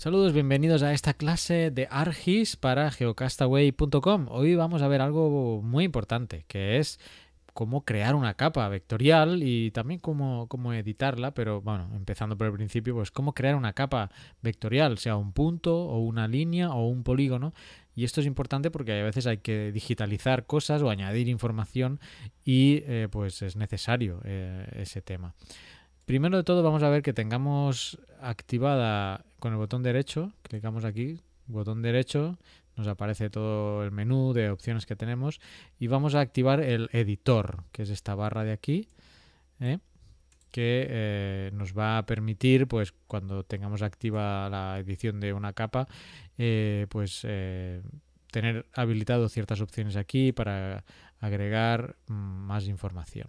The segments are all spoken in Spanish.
Saludos, bienvenidos a esta clase de Argis para geocastaway.com. Hoy vamos a ver algo muy importante, que es cómo crear una capa vectorial y también cómo, cómo editarla, pero bueno, empezando por el principio, pues cómo crear una capa vectorial, sea un punto o una línea o un polígono. Y esto es importante porque a veces hay que digitalizar cosas o añadir información y eh, pues es necesario eh, ese tema. Primero de todo vamos a ver que tengamos activada con el botón derecho, clicamos aquí, botón derecho, nos aparece todo el menú de opciones que tenemos y vamos a activar el editor, que es esta barra de aquí, ¿eh? que eh, nos va a permitir, pues cuando tengamos activa la edición de una capa, eh, pues tener habilitado ciertas opciones aquí para agregar mm, más información.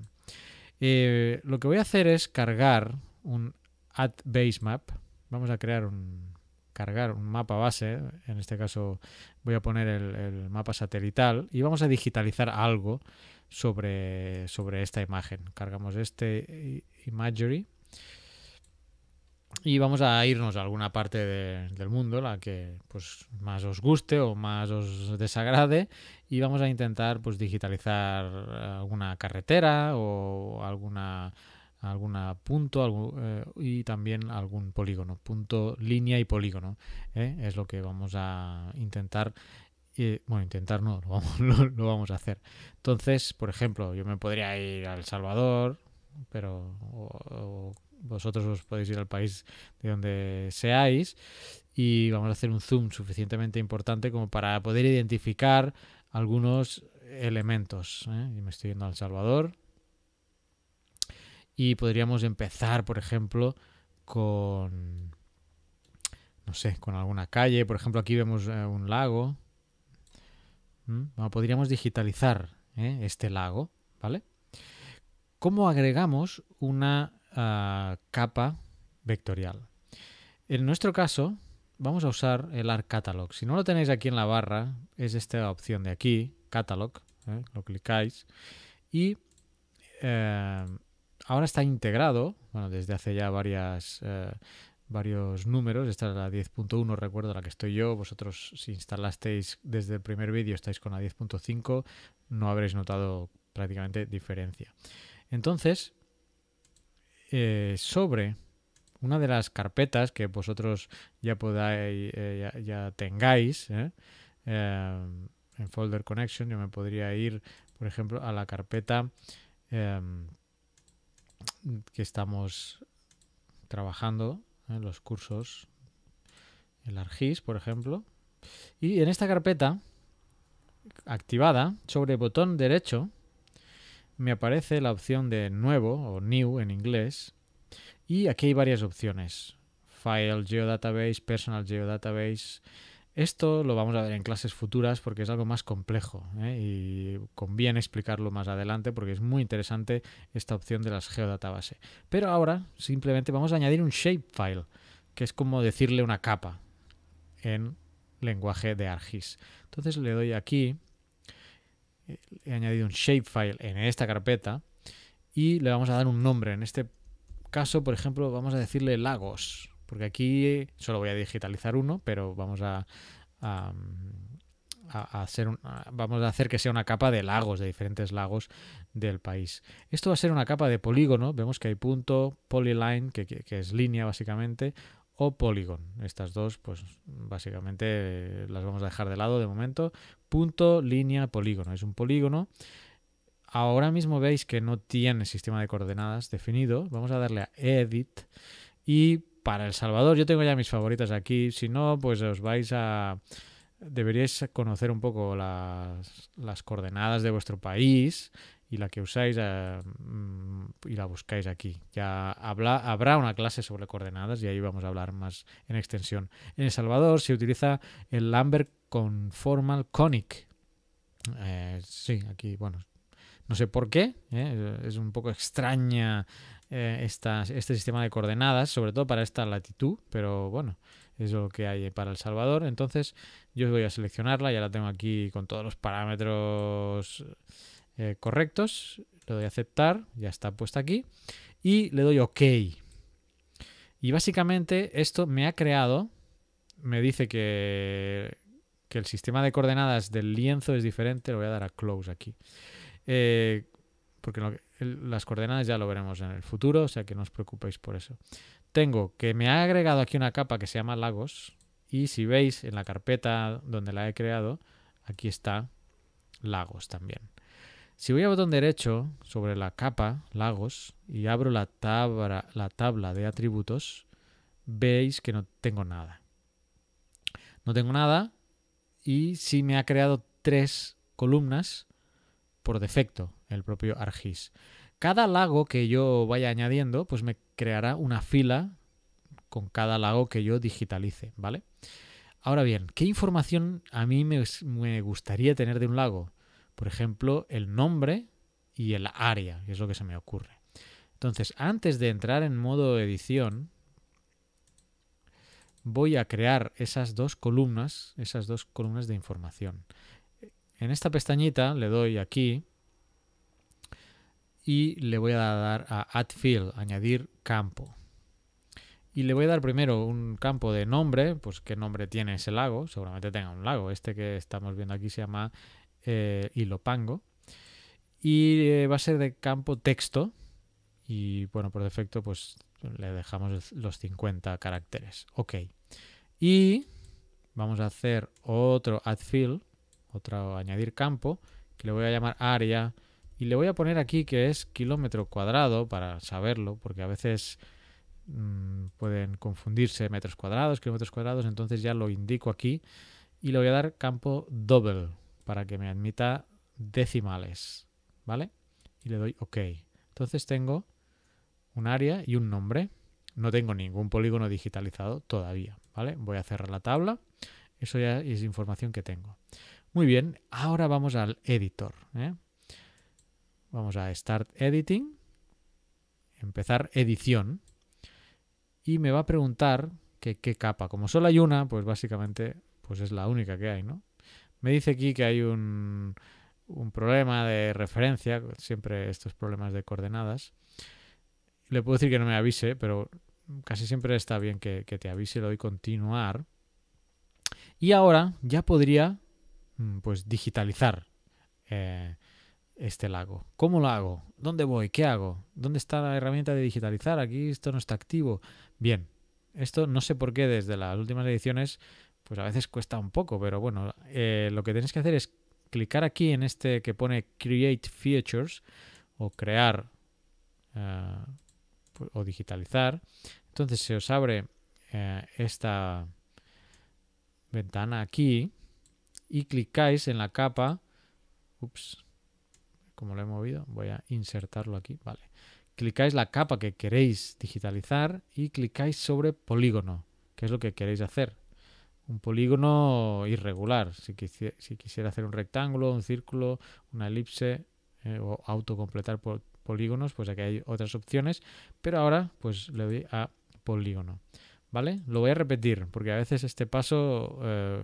Eh, lo que voy a hacer es cargar un at base map. Vamos a crear un cargar un mapa base. En este caso voy a poner el, el mapa satelital y vamos a digitalizar algo sobre, sobre esta imagen. Cargamos este imagery y vamos a irnos a alguna parte del mundo, la que pues, más os guste o más os desagrade, y vamos a intentar pues, digitalizar alguna carretera o alguna alguna punto eh, y también algún polígono, punto, línea y polígono. ¿eh? Es lo que vamos a intentar, bueno, intentar no, lo vamos, a hacer. Entonces, por ejemplo, yo me podría ir al Salvador, pero vosotros os podéis ir al país de donde seáis y vamos a hacer un zoom suficientemente importante como para poder identificar algunos elementos. ¿eh? Y me estoy yendo al Salvador. Y podríamos empezar, por ejemplo, con, no sé, con alguna calle. Por ejemplo, aquí vemos eh, un lago. ¿Mm? podríamos digitalizar ¿eh? este lago, ¿vale? ¿Cómo agregamos una capa vectorial. En nuestro caso, vamos a usar el Arc Catalog. Si no lo tenéis aquí en la barra, es esta opción de aquí, Catalog, ¿eh? lo clicáis. Y eh, ahora está integrado, desde hace ya eh, varios números. Esta es la 10.1, recuerdo la que estoy yo. Vosotros, si instalasteis desde el primer vídeo, estáis con la 10.5, no habréis notado prácticamente diferencia. Entonces, eh, sobre una de las carpetas que vosotros ya podáis, eh, ya, tengáis ¿eh? en Folder Connection. Yo me podría ir, por ejemplo, a la carpeta que estamos trabajando, en los cursos, el ARGIS, por ejemplo. Y en esta carpeta activada, sobre botón derecho, me aparece la opción de nuevo o new en inglés y aquí hay varias opciones. File, Geodatabase, Personal Geodatabase. Esto lo vamos a ver en clases futuras porque es algo más complejo ¿eh? y conviene explicarlo más adelante porque es muy interesante esta opción de las geodatabase. Pero ahora simplemente vamos a añadir un shapefile, que es como decirle una capa en lenguaje de ArcGIS. Entonces le doy aquí he añadido un shapefile en esta carpeta y le vamos a dar un nombre. En este caso, por ejemplo, vamos a decirle lagos, porque aquí eh, solo voy a digitalizar uno, pero vamos a, hacer vamos a hacer que sea una capa de lagos, de diferentes lagos del país. Esto va a ser una capa de polígono, vemos que hay punto, polyline, que es línea básicamente, Polígono. Estas dos, pues básicamente eh, las vamos a dejar de lado de momento. Punto, línea, polígono. Es un polígono. Ahora mismo veis que no tiene sistema de coordenadas definido. Vamos a darle a Edit. Y para El Salvador, yo tengo ya mis favoritas aquí. Si no, pues os vais a... Deberíais conocer un poco las, las coordenadas de vuestro país y la que usáis eh, mm, y la buscáis aquí. Ya habla, habrá una clase sobre coordenadas y ahí vamos a hablar más en extensión. En El Salvador se utiliza el Lambert Conformal Conic. Eh, sí, aquí, bueno, no sé por qué, eh, es un poco extraña esta, este sistema de coordenadas, sobre todo para esta latitud, pero bueno, es lo que hay para El Salvador. Entonces yo voy a seleccionarla, ya la tengo aquí con todos los parámetros eh, correctos, le doy a aceptar, ya está puesta aquí, y le doy OK. Y básicamente esto me ha creado, me dice que, el sistema de coordenadas del lienzo es diferente, lo voy a dar a close aquí. Eh, porque las coordenadas ya lo veremos en el futuro, o sea que no os preocupéis por eso. Tengo que me ha agregado aquí una capa que se llama lagos, y si veis en la carpeta donde la he creado, aquí está lagos también. Si voy a botón derecho sobre la capa, lagos, y abro la tabla, de atributos, veis que no tengo nada. No tengo nada y sí me ha creado tres columnas por defecto el propio argis. Cada lago que yo vaya añadiendo, pues me creará una fila con cada lago que yo digitalice, ¿vale? Ahora bien, ¿qué información a mí me gustaría tener de un lago? Por ejemplo, el nombre y el área, que es lo que se me ocurre. Entonces, antes de entrar en modo edición, voy a crear esas dos columnas, esas dos columnas de información. En esta pestañita le doy aquí y le voy a dar a Add Field, añadir campo. Y le voy a dar primero un campo de nombre, pues qué nombre tiene ese lago, seguramente tenga un lago. Este que estamos viendo aquí se llama eh, y lo pango Y eh, va a ser de campo texto. Y bueno, por defecto, pues le dejamos los 50 caracteres. Ok. Y vamos a hacer otro add field, otro añadir campo, que le voy a llamar área. Y le voy a poner aquí que es kilómetro cuadrado para saberlo, porque a veces mm, pueden confundirse metros cuadrados, kilómetros cuadrados. Entonces ya lo indico aquí. Y le voy a dar campo double para que me admita decimales, ¿vale? Y le doy OK. Entonces tengo un área y un nombre. No tengo ningún polígono digitalizado todavía, ¿vale? Voy a cerrar la tabla. Eso ya es información que tengo. Muy bien, ahora vamos al editor. ¿eh? Vamos a Start Editing, empezar edición. Y me va a preguntar qué capa. Como solo hay una, pues básicamente pues es la única que hay, ¿no? Me dice aquí que hay un, problema de referencia, siempre estos problemas de coordenadas. Le puedo decir que no me avise, pero casi siempre está bien que, te avise, le doy continuar. Y ahora ya podría mm, pues digitalizar eh, este lago. ¿Cómo lo hago? ¿Dónde voy? ¿Qué hago? ¿Dónde está la herramienta de digitalizar? Aquí esto no está activo. Bien, esto no sé por qué desde las últimas ediciones pues a veces cuesta un poco, pero bueno, eh, lo que tenéis que hacer es clicar aquí en este que pone Create Features o crear eh, o digitalizar. Entonces se os abre eh, esta ventana aquí y clicáis en la capa. Ups, como lo he movido, voy a insertarlo aquí. Vale. Clicáis la capa que queréis digitalizar y clicáis sobre polígono, que es lo que queréis hacer un polígono irregular. Si, quisiera hacer un rectángulo, un círculo, una elipse eh, o autocompletar polígonos, pues aquí hay otras opciones. Pero ahora pues le doy a polígono. ¿Vale? Lo voy a repetir porque a veces este paso eh,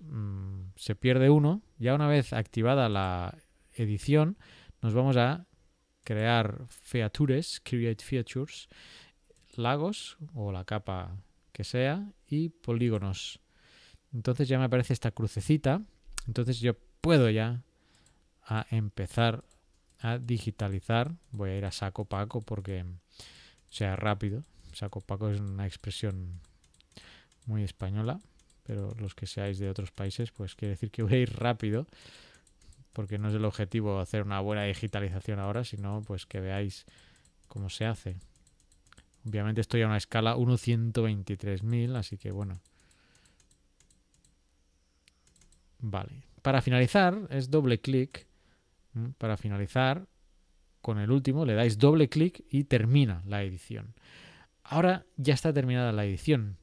mm, se pierde uno. Ya una vez activada la edición, nos vamos a crear features, create features, lagos o la capa que sea y polígonos. Entonces ya me aparece esta crucecita. Entonces yo puedo ya a empezar a digitalizar. Voy a ir a saco paco porque sea rápido. Saco paco es una expresión muy española, pero los que seáis de otros países, pues quiere decir que voy a ir rápido porque no es el objetivo hacer una buena digitalización ahora, sino pues que veáis cómo se hace. Obviamente estoy a una escala 1.123.000, así que bueno, Vale. Para finalizar, es doble clic. Para finalizar, con el último, le dais doble clic y termina la edición. Ahora ya está terminada la edición,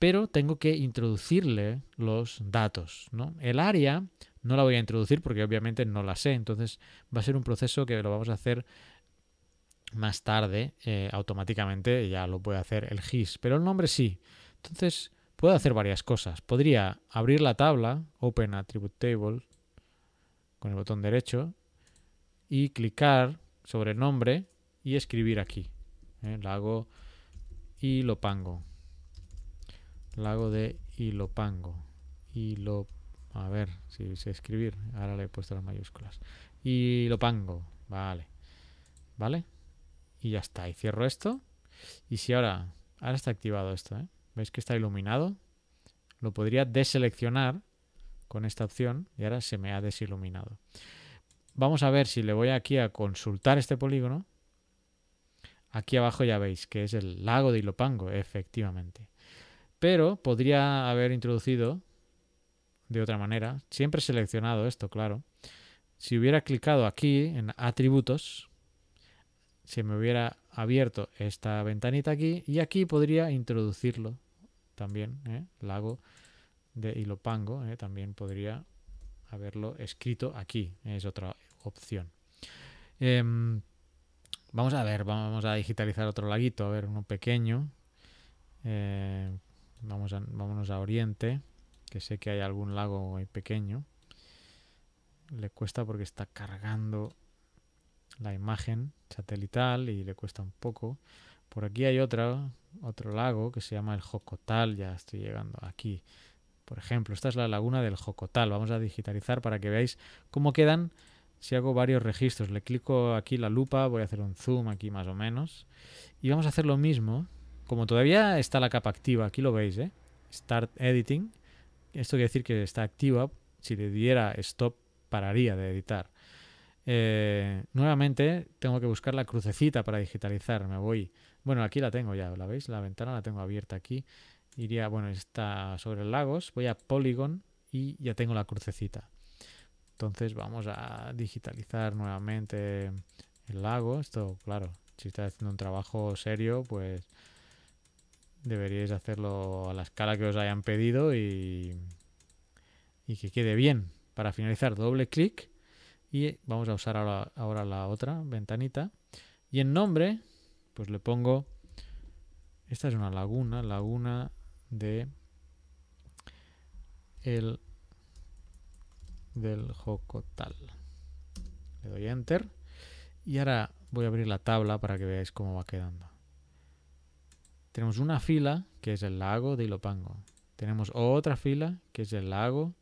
pero tengo que introducirle los datos. ¿no? El área no la voy a introducir porque obviamente no la sé, entonces va a ser un proceso que lo vamos a hacer más tarde, eh, automáticamente ya lo puede hacer el GIS, pero el nombre sí. Entonces puedo hacer varias cosas. Podría abrir la tabla, Open Attribute Table, con el botón derecho, y clicar sobre nombre y escribir aquí. ¿eh? hago lo pongo lo hago de y y lo A ver si sé escribir. Ahora le he puesto las mayúsculas. Y lo pongo Vale. ¿Vale? Y ya está. Y cierro esto. Y si ahora... Ahora está activado esto, ¿eh? ¿Veis que está iluminado? Lo podría deseleccionar con esta opción y ahora se me ha desiluminado. Vamos a ver si le voy aquí a consultar este polígono. Aquí abajo ya veis que es el lago de Ilopango, efectivamente. Pero podría haber introducido de otra manera, siempre he seleccionado esto, claro. Si hubiera clicado aquí en atributos, se me hubiera abierto esta ventanita aquí y aquí podría introducirlo también, ¿eh? lago de Ilopango, ¿eh? también podría haberlo escrito aquí, es otra opción. Em, vamos a ver, vamos a digitalizar otro laguito, a ver, uno pequeño. Eh, vamos a, vámonos a Oriente, que sé que hay algún lago muy pequeño. Le cuesta porque está cargando la imagen satelital y le cuesta un poco. Por aquí hay otra, otro lago que se llama el Jocotal, ya estoy llegando aquí. Por ejemplo, esta es la laguna del Jocotal. Vamos a digitalizar para que veáis cómo quedan si hago varios registros. Le clico aquí la lupa, voy a hacer un zoom aquí más o menos. Y vamos a hacer lo mismo. Como todavía está la capa activa, aquí lo veis, ¿eh? Start Editing. Esto quiere decir que está activa. Si le diera stop, pararía de editar. Eh, nuevamente tengo que buscar la crucecita para digitalizar. Me voy. Bueno, aquí la tengo ya, ¿la veis? La ventana la tengo abierta aquí. Iría, bueno, está sobre lagos. Voy a Polygon y ya tengo la crucecita. Entonces vamos a digitalizar nuevamente el lago. Esto, claro, si está haciendo un trabajo serio, pues deberíais hacerlo a la escala que os hayan pedido y que quede bien. Para finalizar, doble clic y vamos a usar ahora, la otra ventanita. Y en nombre, pues le pongo... Esta es una laguna, laguna de el del Jocotal. Le doy Enter y ahora voy a abrir la tabla para que veáis cómo va quedando. Tenemos una fila que es el lago de Ilopango. Tenemos otra fila que es el lago,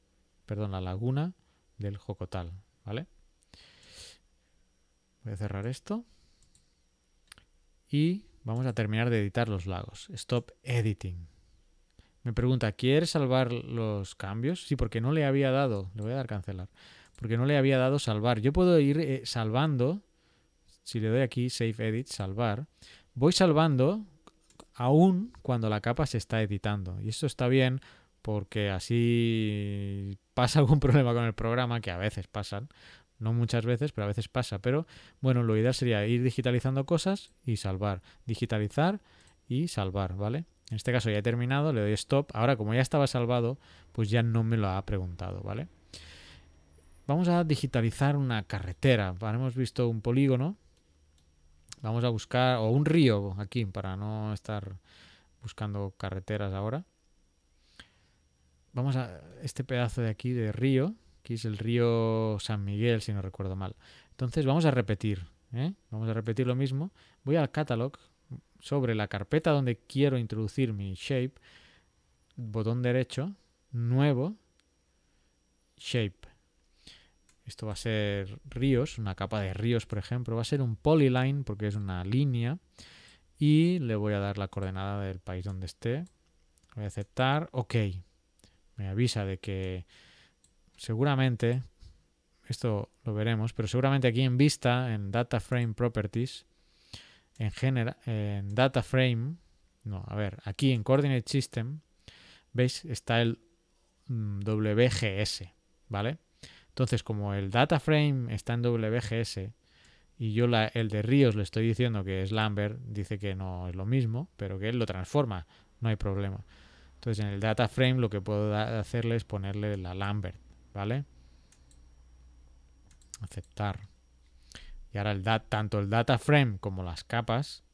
perdón, la laguna del Jocotal, ¿vale? a cerrar esto. Y vamos a terminar de editar los lagos. Stop editing. Me pregunta, ¿quiere salvar los cambios? Sí, porque no le había dado. Le voy a dar cancelar. Porque no le había dado salvar. Yo puedo ir eh, salvando. Si le doy aquí Save Edit, salvar. Voy salvando aún cuando la capa se está editando. Y esto está bien porque así pasa algún problema con el programa, que a veces pasan, no muchas veces, pero a veces pasa. Pero bueno, lo ideal sería ir digitalizando cosas y salvar. Digitalizar y salvar, ¿vale? En este caso ya he terminado, le doy stop. Ahora, como ya estaba salvado, pues ya no me lo ha preguntado, ¿vale? Vamos a digitalizar una carretera. Hemos visto un polígono. Vamos a buscar, o un río aquí, para no estar buscando carreteras ahora. Vamos a este pedazo de aquí de río. Aquí es el río San Miguel, si no recuerdo mal. Entonces vamos a repetir. ¿eh? Vamos a repetir lo mismo. Voy al catalog sobre la carpeta donde quiero introducir mi shape. Botón derecho, nuevo, shape. Esto va a ser ríos, una capa de ríos, por ejemplo. Va a ser un polyline porque es una línea. Y le voy a dar la coordenada del país donde esté. Voy a aceptar. Ok. Me avisa de que seguramente, esto lo veremos, pero seguramente aquí en vista, en Data Frame Properties, en, en Data Frame, no, a ver, aquí en Coordinate System, veis, está el mm, WGS, ¿vale? Entonces, como el data frame está en WGS y yo la, el de Ríos le estoy diciendo que es Lambert, dice que no es lo mismo, pero que él lo transforma, no hay problema. Entonces, en el data frame lo que puedo hacerle es ponerle la Lambert, ¿Vale? Aceptar. Y ahora el tanto el data frame como las capas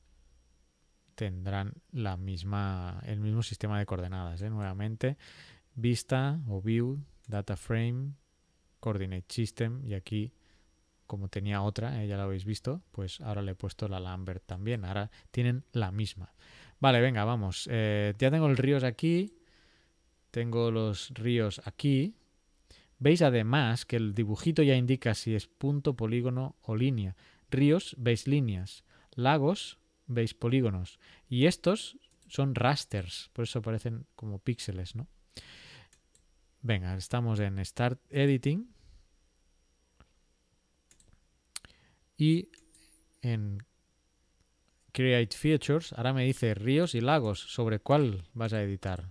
tendrán la misma, el mismo sistema de coordenadas. ¿eh? Nuevamente, vista o view, data frame, coordinate system. Y aquí, como tenía otra, ¿eh? ya la habéis visto, pues ahora le he puesto la Lambert también. Ahora tienen la misma. Vale, venga, vamos. Eh, ya tengo el ríos aquí. Tengo los ríos aquí. Veis además que el dibujito ya indica si es punto, polígono o línea. Ríos veis líneas, lagos veis polígonos y estos son rasters, por eso parecen como píxeles, ¿no? Venga, estamos en Start Editing y en Create Features, ahora me dice ríos y lagos, ¿sobre cuál vas a editar?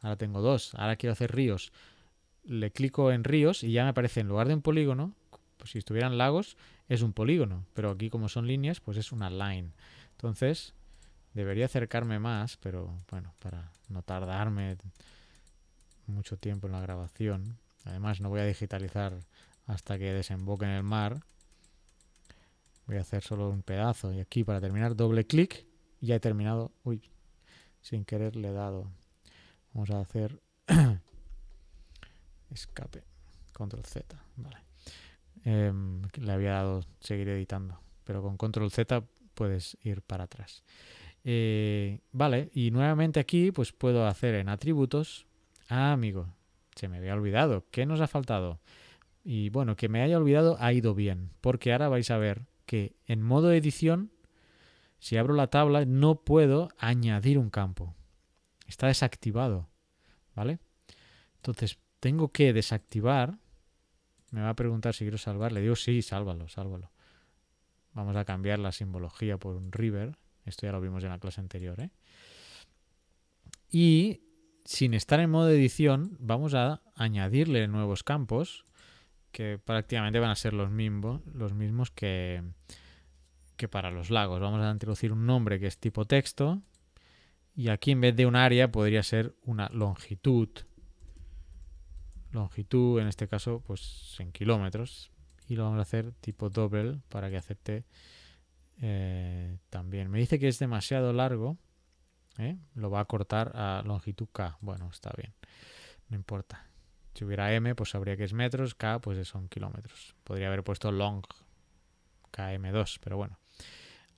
Ahora tengo dos, ahora quiero hacer ríos le clico en ríos y ya me aparece en lugar de un polígono, pues si estuvieran lagos es un polígono, pero aquí como son líneas, pues es una line. Entonces, debería acercarme más, pero bueno, para no tardarme mucho tiempo en la grabación. Además, no voy a digitalizar hasta que desemboque en el mar. Voy a hacer solo un pedazo. Y aquí para terminar, doble clic. Ya he terminado. Uy, sin querer le he dado. Vamos a hacer escape, control Z, vale. Em, le había dado seguir editando, pero con control Z puedes ir para atrás. Eh, vale, y nuevamente aquí pues puedo hacer en atributos. Ah, amigo, se me había olvidado. ¿Qué nos ha faltado? Y bueno, que me haya olvidado ha ido bien, porque ahora vais a ver que en modo edición, si abro la tabla, no puedo añadir un campo. Está desactivado, ¿vale? Entonces, tengo que desactivar. Me va a preguntar si quiero salvar. Le digo, sí, sálvalo, sálvalo. Vamos a cambiar la simbología por un river. Esto ya lo vimos en la clase anterior. ¿eh? Y sin estar en modo edición, vamos a añadirle nuevos campos que prácticamente van a ser los, los mismos que, que para los lagos. Vamos a introducir un nombre que es tipo texto y aquí en vez de un área podría ser una longitud longitud, en este caso, pues en kilómetros. Y lo vamos a hacer tipo double para que acepte eh, también. Me dice que es demasiado largo. ¿eh? Lo va a cortar a longitud K. Bueno, está bien. No importa. Si hubiera M, pues sabría que es metros. K, pues son kilómetros. Podría haber puesto long KM2, pero bueno.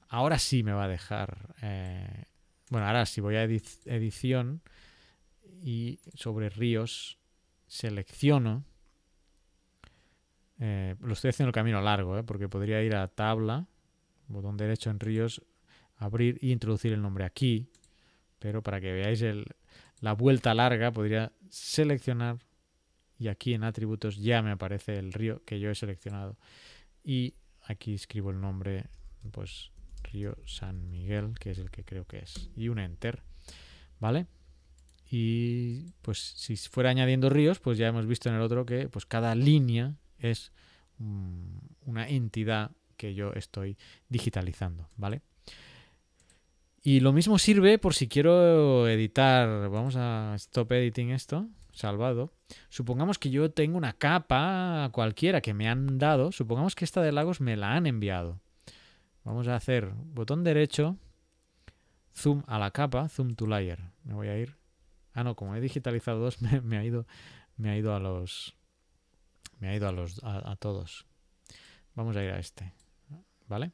Ahora sí me va a dejar. Eh, bueno, ahora si voy a edición y sobre ríos selecciono, eh, lo estoy haciendo el camino largo, eh, porque podría ir a tabla, botón derecho en ríos, abrir y e introducir el nombre aquí, pero para que veáis la vuelta larga podría seleccionar y aquí en atributos ya me aparece el río que yo he seleccionado y aquí escribo el nombre pues río San Miguel que es el que creo que es y un enter vale y pues si fuera añadiendo ríos, pues ya hemos visto en el otro que pues cada línea es mm, una entidad que yo estoy digitalizando, ¿vale? Y lo mismo sirve por si quiero editar, vamos a stop editing esto, salvado. Supongamos que yo tengo una capa cualquiera que me han dado, supongamos que esta de lagos me la han enviado. Vamos a hacer botón derecho, zoom a la capa, zoom to layer. Me voy a ir Ah, no, como he digitalizado dos, me, ha ido. Me ha ido a los. Me ha ido a los. A, todos. Vamos a ir a este. ¿Vale?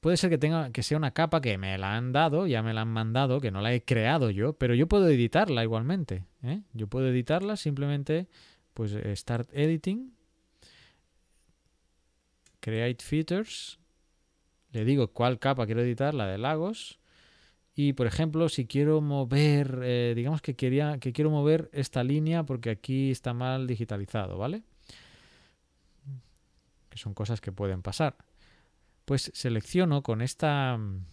Puede ser que tenga. que sea una capa que me la han dado, ya me la han mandado, que no la he creado yo, pero yo puedo editarla igualmente. ¿eh? Yo puedo editarla, simplemente. Pues start editing. Create features. Le digo cuál capa quiero editar, la de Lagos. Y por ejemplo, si quiero mover, eh, digamos que, quería, que quiero mover esta línea porque aquí está mal digitalizado, ¿vale? Que son cosas que pueden pasar. Pues selecciono con esta mm,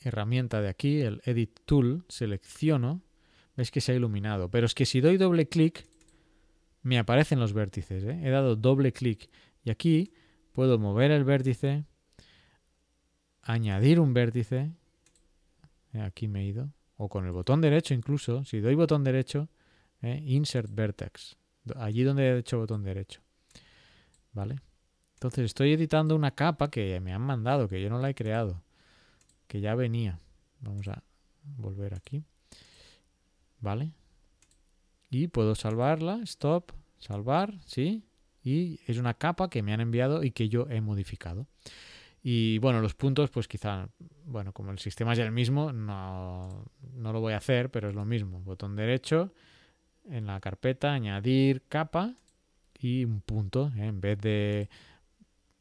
herramienta de aquí, el Edit Tool, selecciono, veis que se ha iluminado, pero es que si doy doble clic, me aparecen los vértices, ¿eh? he dado doble clic y aquí puedo mover el vértice, añadir un vértice, eh, aquí me he ido, o con el botón derecho incluso, si doy botón derecho, eh, insert vertex, allí donde he hecho botón derecho. ¿Vale? Entonces estoy editando una capa que me han mandado, que yo no la he creado, que ya venía. Vamos a volver aquí. ¿Vale? Y puedo salvarla, stop, salvar, ¿sí? Y es una capa que me han enviado y que yo he modificado. Y bueno, los puntos, pues quizá, bueno, como el sistema es el mismo, no, no lo voy a hacer, pero es lo mismo. Botón derecho, en la carpeta, añadir capa y un punto. ¿eh? En vez de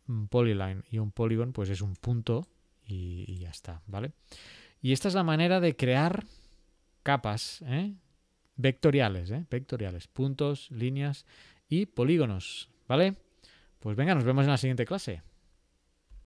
un polyline y un polígono, pues es un punto y, ya está, ¿vale? Y esta es la manera de crear capas, ¿eh? Vectoriales, ¿eh? Vectoriales, puntos, líneas y polígonos, ¿vale? Pues venga, nos vemos en la siguiente clase.